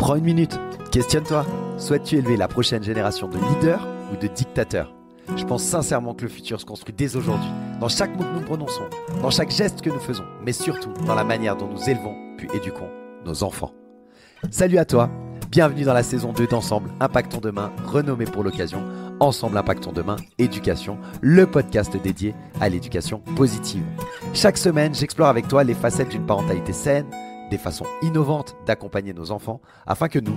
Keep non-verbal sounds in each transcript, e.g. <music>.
Prends une minute, questionne-toi. Souhaites-tu élever la prochaine génération de leaders ou de dictateurs Je pense sincèrement que le futur se construit dès aujourd'hui, dans chaque mot que nous prononçons, dans chaque geste que nous faisons, mais surtout dans la manière dont nous élevons puis éduquons nos enfants. Salut à toi, bienvenue dans la saison 2 d'Ensemble, Impactons Demain, renommé pour l'occasion, Ensemble Impactons Demain, Éducation, le podcast dédié à l'éducation positive. Chaque semaine, j'explore avec toi les facettes d'une parentalité saine des façons innovantes d'accompagner nos enfants afin que nous,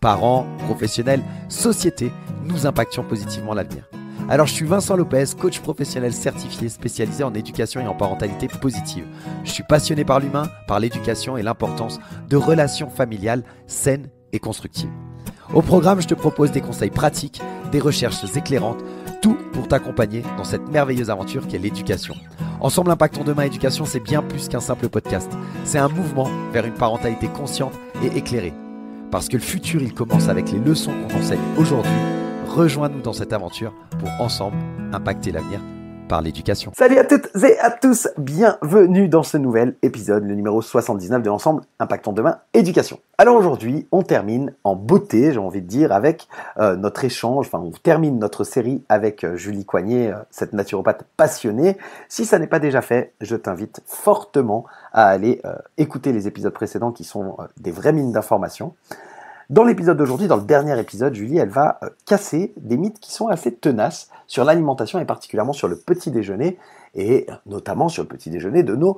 parents, professionnels, sociétés, nous impactions positivement l'avenir. Alors je suis Vincent Lopez, coach professionnel certifié spécialisé en éducation et en parentalité positive. Je suis passionné par l'humain, par l'éducation et l'importance de relations familiales saines et constructives. Au programme, je te propose des conseils pratiques, des recherches éclairantes, tout pour t'accompagner dans cette merveilleuse aventure qu'est l'éducation. Ensemble, Impactons Demain Éducation, c'est bien plus qu'un simple podcast. C'est un mouvement vers une parentalité consciente et éclairée. Parce que le futur, il commence avec les leçons qu'on enseigne aujourd'hui. Rejoins-nous dans cette aventure pour ensemble impacter l'avenir par l'éducation. Salut à toutes et à tous, bienvenue dans ce nouvel épisode, le numéro 79 de l'ensemble Impactons demain éducation. Alors aujourd'hui, on termine en beauté, j'ai envie de dire, avec euh, notre échange, enfin on termine notre série avec euh, Julie Coignet, euh, cette naturopathe passionnée. Si ça n'est pas déjà fait, je t'invite fortement à aller écouter les épisodes précédents qui sont des vraies mines d'informations. Dans l'épisode d'aujourd'hui, dans le dernier épisode, Julie, elle va euh, casser des mythes qui sont assez tenaces sur l'alimentation et particulièrement sur le petit déjeuner et notamment sur le petit déjeuner de nos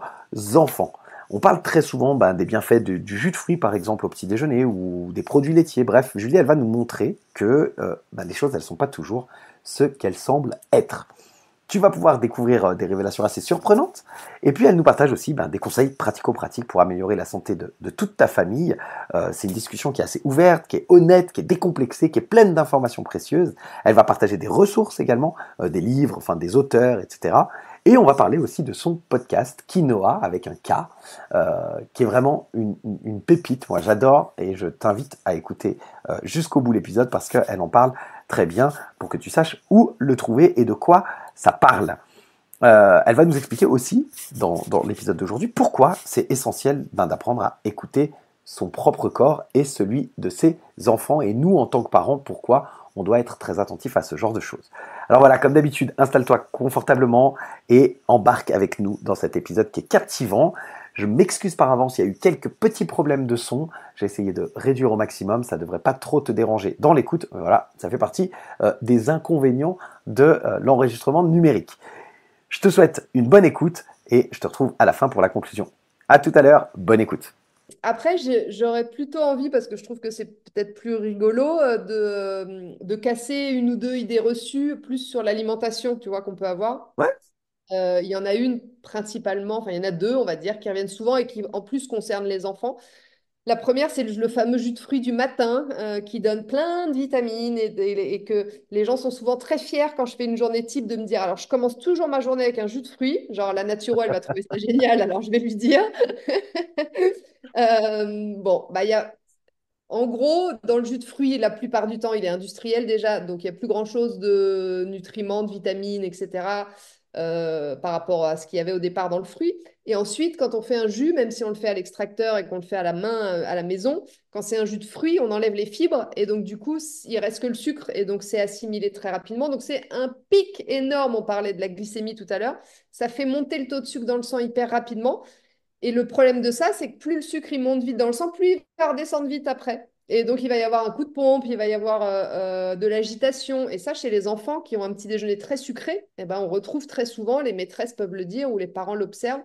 enfants. On parle très souvent ben, des bienfaits du, jus de fruits, par exemple, au petit déjeuner ou des produits laitiers. Bref, Julie, elle va nous montrer que euh, ben, les choses, elles ne sont pas toujours ce qu'elles semblent être. Tu vas pouvoir découvrir euh, des révélations assez surprenantes. Et puis, elle nous partage aussi ben, des conseils pratico-pratiques pour améliorer la santé de, toute ta famille. Euh, c'est une discussion qui est assez ouverte, qui est honnête, qui est décomplexée, qui est pleine d'informations précieuses. Elle va partager des ressources également, euh, des livres, enfin des auteurs, etc. Et on va parler aussi de son podcast Kinoa, avec un K, qui est vraiment une, pépite. Moi, j'adore et je t'invite à écouter jusqu'au bout l'épisode parce qu'elle en parle très bien pour que tu saches où le trouver et de quoi ça parle. Euh, elle va nous expliquer aussi, dans, l'épisode d'aujourd'hui, pourquoi c'est essentiel ben, d'apprendre à écouter son propre corps et celui de ses enfants. Et nous, en tant que parents, pourquoi on doit être très attentif à ce genre de choses. Alors voilà, comme d'habitude, installe-toi confortablement et embarque avec nous dans cet épisode qui est captivant. Je m'excuse par avance, s'il y a eu quelques petits problèmes de son. J'ai essayé de réduire au maximum, ça ne devrait pas trop te déranger dans l'écoute. Voilà, ça fait partie euh, des inconvénients de euh, l'enregistrement numérique. Je te souhaite une bonne écoute et je te retrouve à la fin pour la conclusion. À tout à l'heure, bonne écoute. Après, j'aurais plutôt envie, parce que je trouve que c'est peut-être plus rigolo, euh, de, casser une ou deux idées reçues, plus sur l'alimentation, tu vois, qu'on peut avoir. Ouais, euh, il y en a une principalement, enfin il y en a deux, on va dire, qui reviennent souvent et qui en plus concernent les enfants. La première, c'est le, fameux jus de fruits du matin euh, qui donne plein de vitamines et, que les gens sont souvent très fiers quand je fais une journée type de me dire alors je commence toujours ma journée avec un jus de fruits, genre la nature elle va trouver ça <laughs> génial, alors je vais lui dire. <laughs> Euh, bon, bah il y a en gros, dans le jus de fruits, la plupart du temps, il est industriel déjà, donc il n'y a plus grand-chose de nutriments, de vitamines, etc. Euh, par rapport à ce qu'il y avait au départ dans le fruit. Et ensuite, quand on fait un jus, même si on le fait à l'extracteur et qu'on le fait à la main, euh, à la maison, quand c'est un jus de fruit, on enlève les fibres et donc du coup, il reste que le sucre et donc c'est assimilé très rapidement. Donc c'est un pic énorme. On parlait de la glycémie tout à l'heure. Ça fait monter le taux de sucre dans le sang hyper rapidement. Et le problème de ça, c'est que plus le sucre il monte vite dans le sang, plus il va redescendre vite après. Et donc, il va y avoir un coup de pompe, il va y avoir euh, euh, de l'agitation. Et ça, chez les enfants qui ont un petit déjeuner très sucré, eh ben, on retrouve très souvent, les maîtresses peuvent le dire ou les parents l'observent,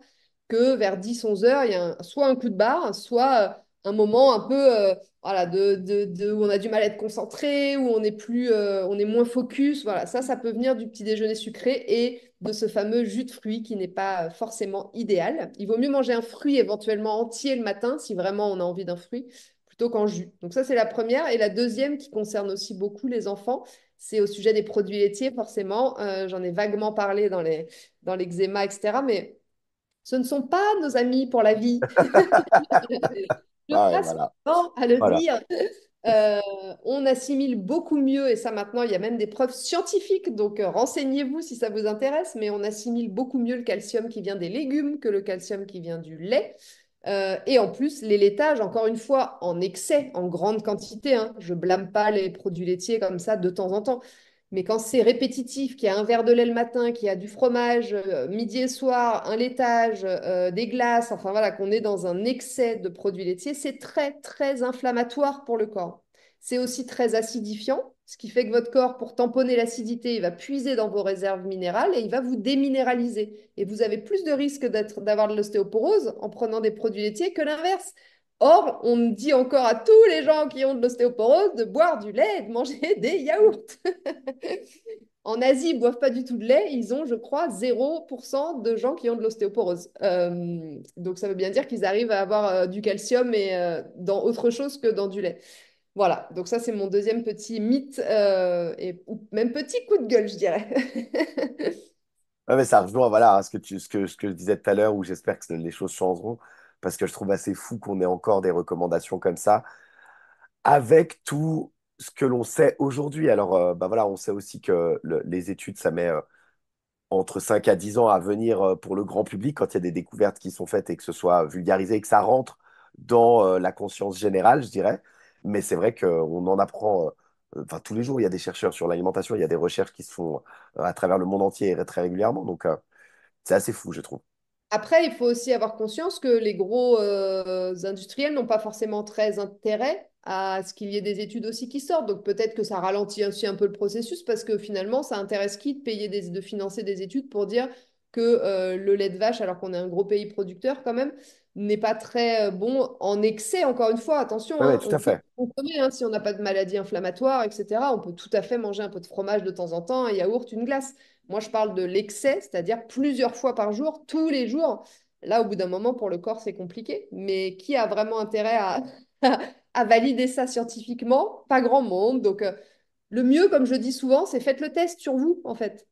que vers 10-11 heures, il y a soit un coup de barre, soit euh, un moment un peu voilà, de, de, où on a du mal à être concentré, où on est, plus, on est moins focus. Voilà, ça, ça peut venir du petit déjeuner sucré et de ce fameux jus de fruits qui n'est pas forcément idéal. Il vaut mieux manger un fruit éventuellement entier le matin si vraiment on a envie d'un fruit qu'en jus. Donc ça, c'est la première. Et la deuxième qui concerne aussi beaucoup les enfants, c'est au sujet des produits laitiers, forcément. Euh, j'en ai vaguement parlé dans les dans l'eczéma, etc. Mais ce ne sont pas nos amis pour la vie. <laughs> Je ah passe à le dire. Euh, on assimile beaucoup mieux, et ça maintenant, il y a même des preuves scientifiques, donc euh, renseignez-vous si ça vous intéresse, mais on assimile beaucoup mieux le calcium qui vient des légumes que le calcium qui vient du lait. Euh, et en plus, les laitages, encore une fois, en excès, en grande quantité. je hein. Je blâme pas les produits laitiers comme ça de temps en temps. Mais quand c'est répétitif, qu'il y a un verre de lait le matin, qu'il y a du fromage euh, midi et soir, un laitage, euh, des glaces, enfin voilà, qu'on est dans un excès de produits laitiers, c'est très, très inflammatoire pour le corps. C'est aussi très acidifiant, ce qui fait que votre corps, pour tamponner l'acidité, il va puiser dans vos réserves minérales et il va vous déminéraliser. Et vous avez plus de risques d'avoir de l'ostéoporose en prenant des produits laitiers que l'inverse. Or, on dit encore à tous les gens qui ont de l'ostéoporose de boire du lait et de manger <laughs> des yaourts. <laughs> en Asie, ils ne boivent pas du tout de lait. Ils ont, je crois, 0% de gens qui ont de l'ostéoporose. Euh, donc, ça veut bien dire qu'ils arrivent à avoir euh, du calcium et, euh, dans autre chose que dans du lait. Voilà, donc ça c'est mon deuxième petit mythe, euh, et, ou même petit coup de gueule, je dirais. <laughs> mais ça rejoint voilà, hein, ce que, tu, ce que, je disais tout à l'heure, où j'espère que les choses changeront, parce que je trouve assez fou qu'on ait encore des recommandations comme ça, avec tout ce que l'on sait aujourd'hui. Alors, euh, bah voilà, on sait aussi que les études, ça met euh, entre 5 à 10 ans à venir pour le grand public quand il y a des découvertes qui sont faites et que ce soit vulgarisé et que ça rentre dans la conscience générale, je dirais. Mais c'est vrai qu'on en apprend euh, tous les jours, il y a des chercheurs sur l'alimentation, il y a des recherches qui se font euh, à travers le monde entier et très régulièrement. Donc, euh, c'est assez fou, je trouve. Après, il faut aussi avoir conscience que les gros industriels n'ont pas forcément très intérêt à ce qu'il y ait des études aussi qui sortent. Donc peut-être que ça ralentit aussi un peu le processus parce que finalement, ça intéresse qui de payer de financer des études pour dire que le lait de vache, alors qu'on est un gros pays producteur quand même, n'est pas très euh, bon en excès, encore une fois, attention. Oui, hein, tout à fait. Consommer, hein, si on n'a pas de maladie inflammatoire, etc., on peut tout à fait manger un peu de fromage de temps en temps, un yaourt, une glace. Moi, je parle de l'excès, c'est-à-dire plusieurs fois par jour, tous les jours. Là, au bout d'un moment, pour le corps, c'est compliqué. Mais qui a vraiment intérêt à, <laughs> valider ça scientifiquement Pas grand monde. Donc, euh, le mieux, comme je dis souvent, c'est faites le test sur vous, en fait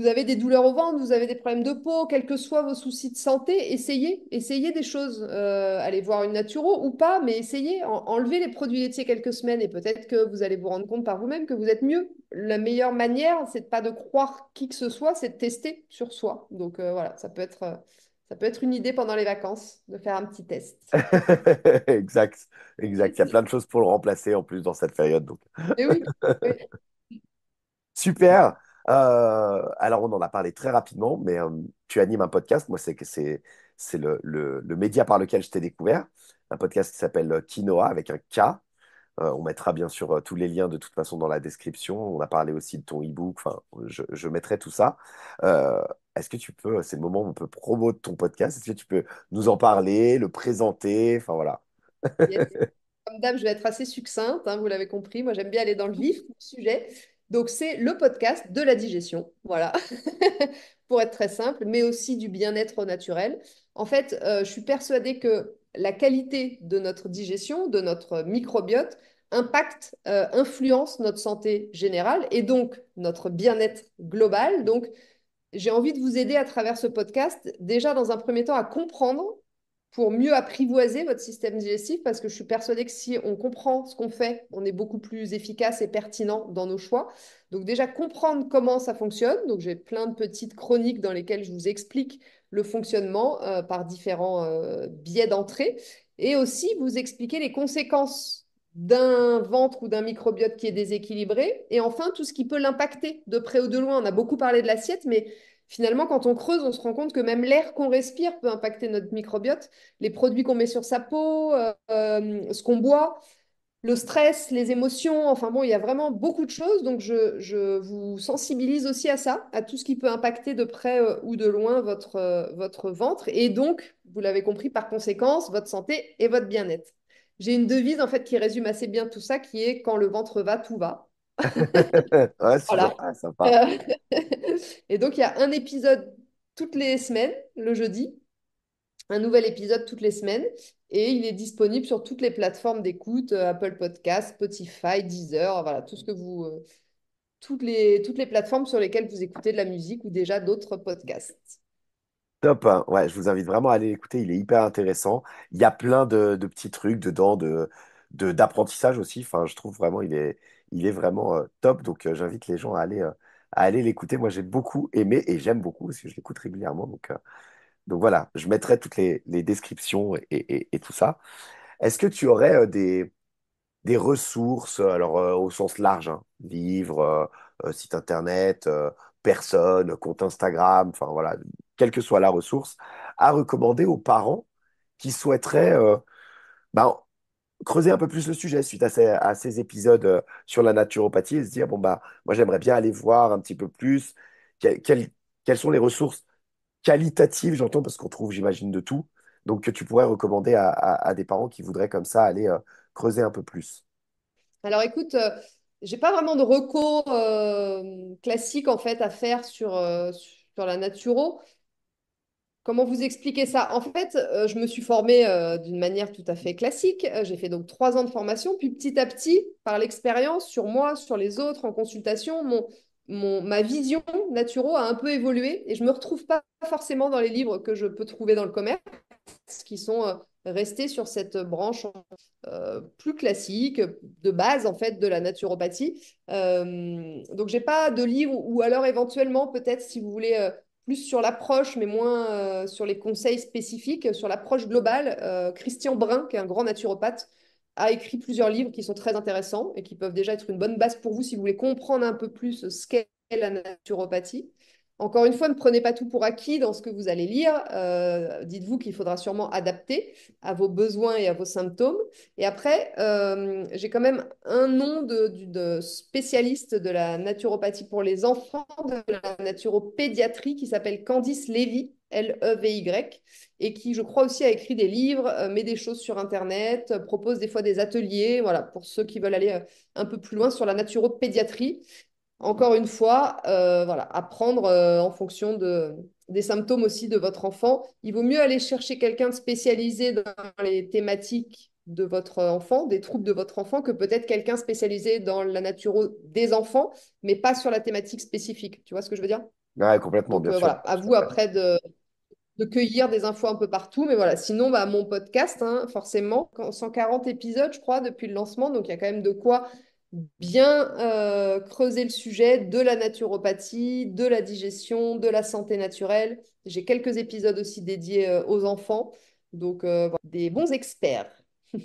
vous avez des douleurs au ventre, vous avez des problèmes de peau, quels que soient vos soucis de santé, essayez, essayez des choses. Euh, allez voir une naturo ou pas, mais essayez, enlevez les produits laitiers quelques semaines et peut-être que vous allez vous rendre compte par vous-même que vous êtes mieux. La meilleure manière, c'est pas de croire qui que ce soit, c'est de tester sur soi. Donc euh, voilà, ça peut être euh, ça peut être une idée pendant les vacances de faire un petit test. <laughs> exact, exact. Il y a plein de choses pour le remplacer en plus dans cette période. Donc. Eh <laughs> Super. Euh, alors, on en a parlé très rapidement, mais euh, tu animes un podcast. Moi, c'est c'est c'est le, média par lequel je t'ai découvert. Un podcast qui s'appelle euh, Quinoa avec un K. on mettra bien sûr tous les liens de toute façon dans la description. On a parlé aussi de ton e-book. Enfin, je, mettrai tout ça. est-ce que tu peux, c'est le moment où on peut promouvoir ton podcast. Est-ce que tu peux nous en parler, le présenter Enfin, voilà. Comme dame je vais être assez succincte. Hein, vous l'avez compris. Moi, j'aime bien aller dans le vif du sujet. Donc, c'est le podcast de la digestion, voilà, <laughs> pour être très simple, mais aussi du bien-être naturel. En fait, euh, je suis persuadée que la qualité de notre digestion, de notre microbiote, impacte, euh, influence notre santé générale et donc notre bien-être global. Donc, j'ai envie de vous aider à travers ce podcast, déjà dans un premier temps, à comprendre pour mieux apprivoiser votre système digestif, parce que je suis persuadée que si on comprend ce qu'on fait, on est beaucoup plus efficace et pertinent dans nos choix. Donc déjà, comprendre comment ça fonctionne. Donc j'ai plein de petites chroniques dans lesquelles je vous explique le fonctionnement euh, par différents euh, biais d'entrée, et aussi vous expliquer les conséquences d'un ventre ou d'un microbiote qui est déséquilibré, et enfin tout ce qui peut l'impacter de près ou de loin. On a beaucoup parlé de l'assiette, mais finalement, quand on creuse, on se rend compte que même l'air qu'on respire peut impacter notre microbiote, les produits qu'on met sur sa peau, euh, euh, ce qu'on boit, le stress, les émotions. Enfin bon, il y a vraiment beaucoup de choses. Donc, je, je vous sensibilise aussi à ça, à tout ce qui peut impacter de près euh, ou de loin votre, votre ventre. Et donc, vous l'avez compris, par conséquence, votre santé et votre bien-être. J'ai une devise en fait qui résume assez bien tout ça, qui est quand le ventre va, tout va. Euh, <laughs> et donc, il y a un épisode toutes les semaines, le jeudi, un nouvel épisode toutes les semaines, et il est disponible sur toutes les plateformes d'écoute, euh, Apple Podcast, Spotify, Deezer, voilà, tout ce que vous, euh, toutes, les, toutes les plateformes sur lesquelles vous écoutez de la musique ou déjà d'autres podcasts. Top, hein. ouais, je vous invite vraiment à aller l'écouter, il est hyper intéressant. Il y a plein de, petits trucs dedans, de, de, d'apprentissage aussi. Enfin, je trouve vraiment il est, il est vraiment euh, top. Donc, euh, j'invite les gens à aller, euh, à l'écouter. Moi, j'ai beaucoup aimé et j'aime beaucoup parce que je l'écoute régulièrement. Donc, donc voilà, je mettrai toutes les, descriptions et, tout ça. Est-ce que tu aurais des, des ressources, alors au sens large, hein, livres, site internet, personnes, compte Instagram, enfin voilà, quelle que soit la ressource, à recommander aux parents qui souhaiteraient bah, creuser un peu plus le sujet suite à ces, épisodes euh, sur la naturopathie et se dire, bon, bah, moi j'aimerais bien aller voir un petit peu plus quelles, quelles sont les ressources qualitatives, j'entends, parce qu'on trouve, j'imagine, de tout, donc que tu pourrais recommander à, des parents qui voudraient comme ça aller euh, creuser un peu plus. Alors écoute, je euh, j'ai pas vraiment de recours classique en fait à faire sur, sur la naturo. Comment vous expliquez ça En fait, euh, je me suis formée euh, d'une manière tout à fait classique. Euh, j'ai fait donc trois ans de formation, puis petit à petit, par l'expérience sur moi, sur les autres, en consultation, mon, ma vision naturo a un peu évolué et je ne me retrouve pas forcément dans les livres que je peux trouver dans le commerce, qui sont restés sur cette branche plus classique, de base en fait, de la naturopathie. donc, je n'ai pas de livre, ou alors éventuellement, peut-être si vous voulez plus sur l'approche, mais moins euh, sur les conseils spécifiques, sur l'approche globale. Euh, Christian Brun, qui est un grand naturopathe, a écrit plusieurs livres qui sont très intéressants et qui peuvent déjà être une bonne base pour vous si vous voulez comprendre un peu plus ce qu'est la naturopathie. Encore une fois, ne prenez pas tout pour acquis dans ce que vous allez lire. Euh, dites-vous qu'il faudra sûrement adapter à vos besoins et à vos symptômes. Et après, euh, j'ai quand même un nom de, spécialiste de la naturopathie pour les enfants, de la naturopédiatrie, qui s'appelle Candice Lévy, L-E-V-Y, et qui, je crois, aussi a écrit des livres, euh, met des choses sur Internet, propose des fois des ateliers, voilà, pour ceux qui veulent aller un peu plus loin sur la naturopédiatrie. Encore une fois, euh, voilà, à euh, en fonction de, des symptômes aussi de votre enfant. Il vaut mieux aller chercher quelqu'un de spécialisé dans les thématiques de votre enfant, des troubles de votre enfant, que peut-être quelqu'un spécialisé dans la nature des enfants, mais pas sur la thématique spécifique. Tu vois ce que je veux dire Oui, complètement, bien euh, sûr. à vous après de, cueillir des infos un peu partout. Mais voilà, sinon, bah, mon podcast, hein, forcément, 140 épisodes, je crois, depuis le lancement. Donc, il y a quand même de quoi bien euh, creuser le sujet de la naturopathie, de la digestion, de la santé naturelle. J'ai quelques épisodes aussi dédiés euh, aux enfants, donc euh, des bons experts. Là, <laughs>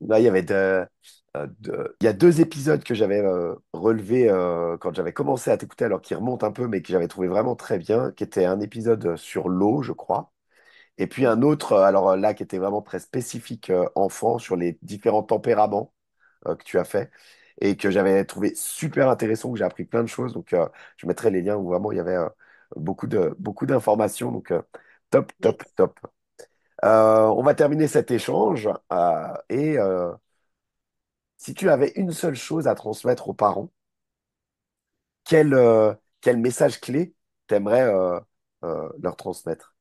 bah, il y avait il y a deux épisodes que j'avais relevés quand j'avais commencé à t'écouter, alors qui remontent un peu, mais que j'avais trouvé vraiment très bien, qui était un épisode sur l'eau, je crois, et puis un autre, alors là, qui était vraiment très spécifique enfant, sur les différents tempéraments euh, que tu as fait et que j'avais trouvé super intéressant, que j'ai appris plein de choses. Donc, euh, je mettrai les liens où vraiment il y avait euh, beaucoup de, beaucoup d'informations. Donc, top, top, top. on va terminer cet échange. et si tu avais une seule chose à transmettre aux parents, quel, quel message clé t'aimerais euh, leur transmettre?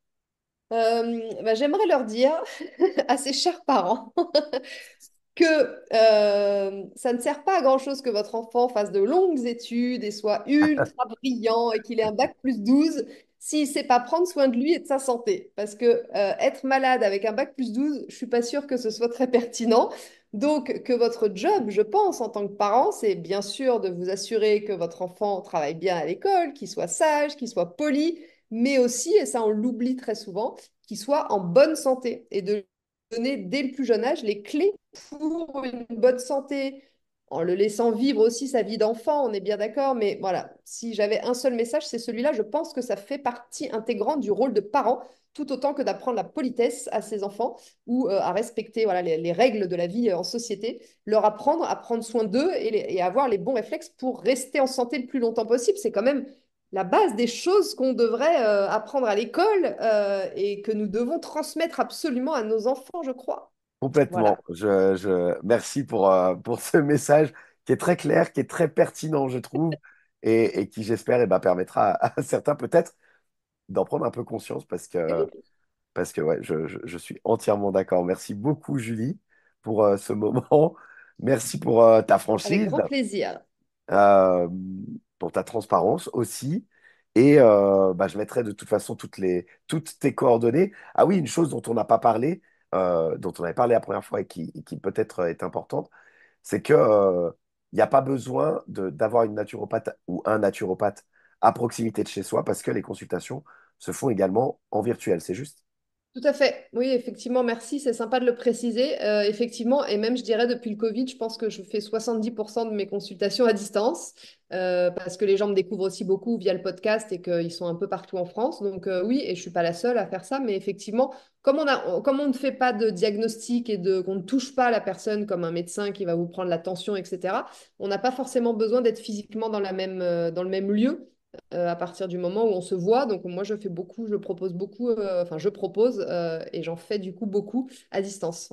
Bah, j'aimerais leur dire <laughs> à ces chers parents que euh, ça ne sert pas à grand-chose que votre enfant fasse de longues études et soit ultra <laughs> brillant et qu'il ait un bac plus 12 s'il ne sait pas prendre soin de lui et de sa santé. Parce que euh, être malade avec un bac plus 12, je suis pas sûre que ce soit très pertinent. Donc, que votre job, je pense, en tant que parent, c'est bien sûr de vous assurer que votre enfant travaille bien à l'école, qu'il soit sage, qu'il soit poli, mais aussi, et ça on l'oublie très souvent, qu'il soit en bonne santé et de donner dès le plus jeune âge les clés pour une bonne santé, en le laissant vivre aussi sa vie d'enfant, on est bien d'accord, mais voilà, si j'avais un seul message, c'est celui-là, je pense que ça fait partie intégrante du rôle de parent, tout autant que d'apprendre la politesse à ses enfants ou euh, à respecter voilà, les, règles de la vie euh, en société, leur apprendre à prendre soin d'eux et, à et avoir les bons réflexes pour rester en santé le plus longtemps possible. C'est quand même la base des choses qu'on devrait euh, apprendre à l'école euh, et que nous devons transmettre absolument à nos enfants, je crois. Complètement. Je, Merci pour, euh, pour ce message qui est très clair, qui est très pertinent, je trouve, et, qui, j'espère, eh ben, permettra à, certains peut-être d'en prendre un peu conscience parce que, parce que ouais, je, je suis entièrement d'accord. Merci beaucoup, Julie, pour ce moment. Merci pour ta franchise. Avec grand plaisir pour ta transparence aussi. Et euh, bah, je mettrai de toute façon toutes, les, toutes tes coordonnées. Ah oui, une chose dont on n'a pas parlé, euh, dont on avait parlé la première fois et qui, peut-être euh, est importante, c'est que il n'y a pas besoin d'avoir une naturopathe ou un naturopathe à proximité de chez soi parce que les consultations se font également en virtuel, c'est juste tout à fait. Oui, effectivement, merci. C'est sympa de le préciser. Euh, effectivement, et même, je dirais, depuis le Covid, je pense que je fais 70% de mes consultations à distance euh, parce que les gens me découvrent aussi beaucoup via le podcast et qu'ils sont un peu partout en France. Donc euh, oui, et je suis pas la seule à faire ça, mais effectivement, comme on, a, comme on ne fait pas de diagnostic et qu'on ne touche pas la personne comme un médecin qui va vous prendre l'attention, etc., on n'a pas forcément besoin d'être physiquement dans, la même, dans le même lieu. Euh, à partir du moment où on se voit. Donc moi, je fais beaucoup, je propose beaucoup, euh, enfin je propose euh, et j'en fais du coup beaucoup à distance.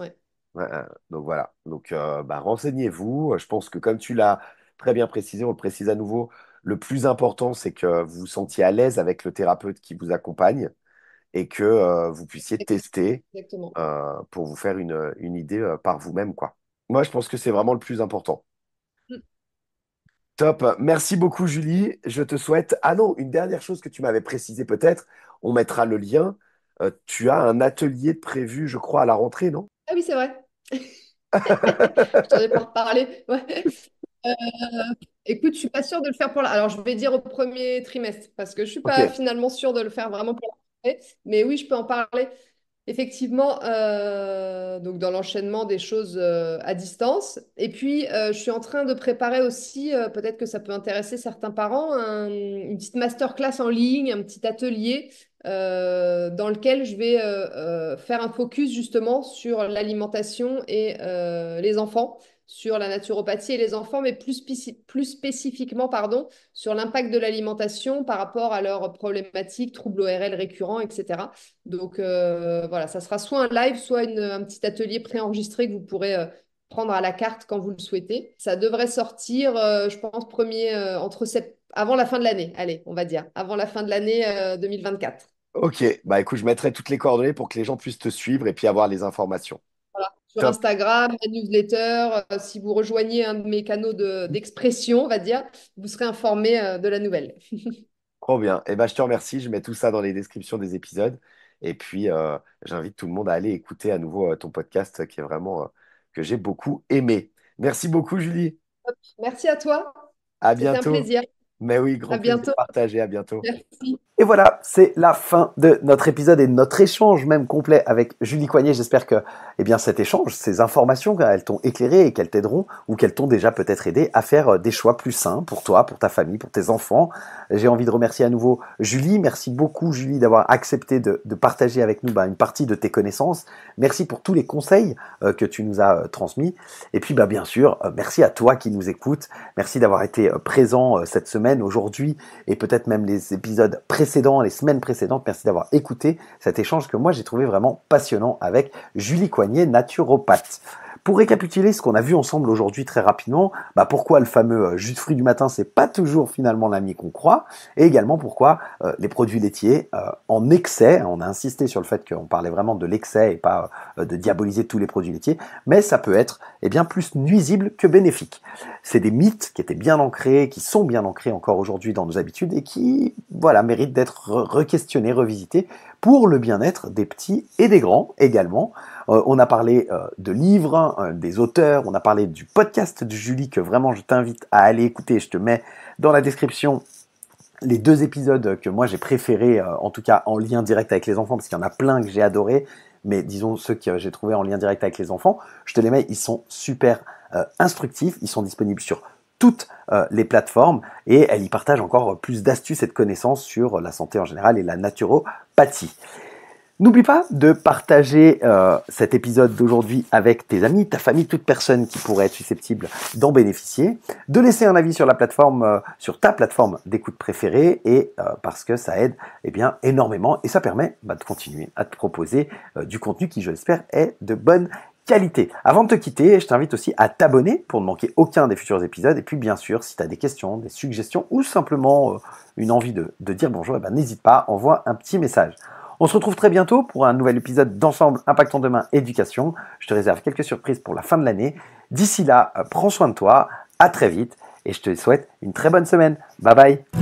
donc voilà, donc bah, renseignez-vous. Je pense que comme tu l'as très bien précisé, on le précise à nouveau, le plus important, c'est que vous vous sentiez à l'aise avec le thérapeute qui vous accompagne et que vous puissiez tester pour vous faire une, une idée par vous-même. quoi. Moi, je pense que c'est vraiment le plus important. Merci beaucoup, Julie. Je te souhaite. Ah non, une dernière chose que tu m'avais précisé peut-être. On mettra le lien. Euh, tu as un atelier prévu, je crois, à la rentrée, non? Ah oui, c'est vrai. <laughs> Je t'en ai pas reparlé. écoute, je suis pas sûre de le faire pour la. Alors, je vais dire au premier trimestre parce que je ne suis pas finalement sûre de le faire vraiment pour la. rentrée. Mais oui, je peux en parler. Effectivement, euh, donc dans l'enchaînement des choses euh, à distance. Et puis, euh, je suis en train de préparer aussi, peut-être que ça peut intéresser certains parents, une petite masterclass en ligne, un petit atelier dans lequel je vais faire un focus justement sur l'alimentation et les enfants sur la naturopathie et les enfants, mais plus, plus spécifiquement pardon, sur l'impact de l'alimentation par rapport à leurs problématiques, troubles ORL récurrents, etc. Donc euh, voilà, ça sera soit un live, soit une, un petit atelier préenregistré que vous pourrez euh, prendre à la carte quand vous le souhaitez. Ça devrait sortir, euh, je pense, premier, entre sept... avant la fin de l'année, allez, on va dire, avant la fin de l'année 2024. Ok, bah écoute, je mettrai toutes les coordonnées pour que les gens puissent te suivre et puis avoir les informations sur Instagram, ma newsletter. Euh, si vous rejoignez un de mes canaux d'expression, on va dire, vous serez informé euh, de la nouvelle. <laughs> Trop bien. Eh ben, je te remercie. Je mets tout ça dans les descriptions des épisodes. Et puis, euh, j'invite tout le monde à aller écouter à nouveau ton podcast qui est vraiment que j'ai beaucoup aimé. Merci beaucoup, Julie. Merci à toi. À bientôt. un plaisir. Mais oui, grand à bientôt. partager. à bientôt. Merci. Et voilà, c'est la fin de notre épisode et de notre échange même complet avec Julie Coignet. J'espère que eh bien, cet échange, ces informations, elles t'ont éclairé et qu'elles t'aideront ou qu'elles t'ont déjà peut-être aidé à faire euh, des choix plus sains pour toi, pour ta famille, pour tes enfants. J'ai envie de remercier à nouveau Julie. Merci beaucoup Julie d'avoir accepté de, partager avec nous bah, une partie de tes connaissances. Merci pour tous les conseils euh, que tu nous as euh, transmis. Et puis bah, bien sûr, merci à toi qui nous écoutes. Merci d'avoir été présent cette semaine aujourd'hui et peut-être même les épisodes précédents, les semaines précédentes. Merci d'avoir écouté cet échange que moi j'ai trouvé vraiment passionnant avec Julie Coignet, naturopathe. Pour récapituler ce qu'on a vu ensemble aujourd'hui très rapidement, bah pourquoi le fameux euh, jus de fruits du matin, c'est pas toujours finalement l'ami qu'on croit, et également pourquoi euh, les produits laitiers euh, en excès, on a insisté sur le fait qu'on parlait vraiment de l'excès et pas de diaboliser tous les produits laitiers, mais ça peut être eh bien plus nuisible que bénéfique. C'est des mythes qui étaient bien ancrés, qui sont bien ancrés encore aujourd'hui dans nos habitudes et qui voilà méritent d'être re-questionnés, revisités pour le bien-être des petits et des grands également. Euh, on a parlé euh, de livres, euh, des auteurs, on a parlé du podcast de Julie que vraiment je t'invite à aller écouter. Je te mets dans la description les deux épisodes que moi j'ai préférés, en tout cas en lien direct avec les enfants, parce qu'il y en a plein que j'ai adoré, mais disons ceux que j'ai trouvés en lien direct avec les enfants, je te les mets, ils sont super instructifs, ils sont disponibles sur toutes euh, les plateformes et elle y partage encore plus d'astuces et de connaissances sur la santé en général et la naturopathie. N'oublie pas de partager euh, cet épisode d'aujourd'hui avec tes amis, ta famille, toute personne qui pourrait être susceptible d'en bénéficier, de laisser un avis sur la plateforme, euh, sur ta plateforme d'écoute préférée, et parce que ça aide eh bien, énormément et ça permet bah, de continuer à te proposer du contenu qui, je l'espère, est de bonne qualité. Avant de te quitter, je t'invite aussi à t'abonner pour ne manquer aucun des futurs épisodes. Et puis bien sûr, si tu as des questions, des suggestions ou simplement euh, une envie de, dire bonjour, eh ben, n'hésite pas, envoie un petit message. On se retrouve très bientôt pour un nouvel épisode d'Ensemble Impactant Demain Éducation. Je te réserve quelques surprises pour la fin de l'année. D'ici là, euh, prends soin de toi, à très vite et je te souhaite une très bonne semaine. Bye bye